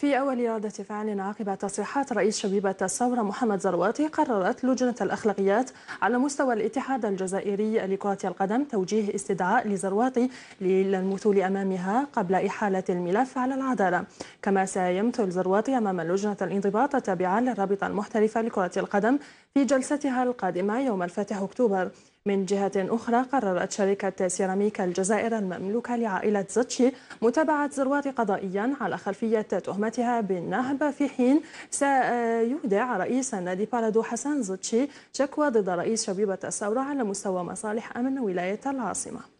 في أول ردة فعل عقب تصريحات رئيس شبيبة الثورة محمد زرواتي قررت لجنة الأخلاقيات على مستوى الاتحاد الجزائري لكرة القدم توجيه استدعاء لزرواتي للمثول أمامها قبل إحالة الملف على العدالة كما سيمثل زرواتي أمام لجنة الانضباط التابعة للرابطة المحترفة لكرة القدم في جلستها القادمة يوم الفاتح أكتوبر من جهة أخرى قررت شركة سيراميكا الجزائر المملوكة لعائلة زتشي متابعة زروات قضائيا على خلفية تهمتها بالنهب في حين سيودع رئيس نادي بارادو حسن زتشي شكوى ضد رئيس شبيبة الثورة على مستوى مصالح أمن ولاية العاصمة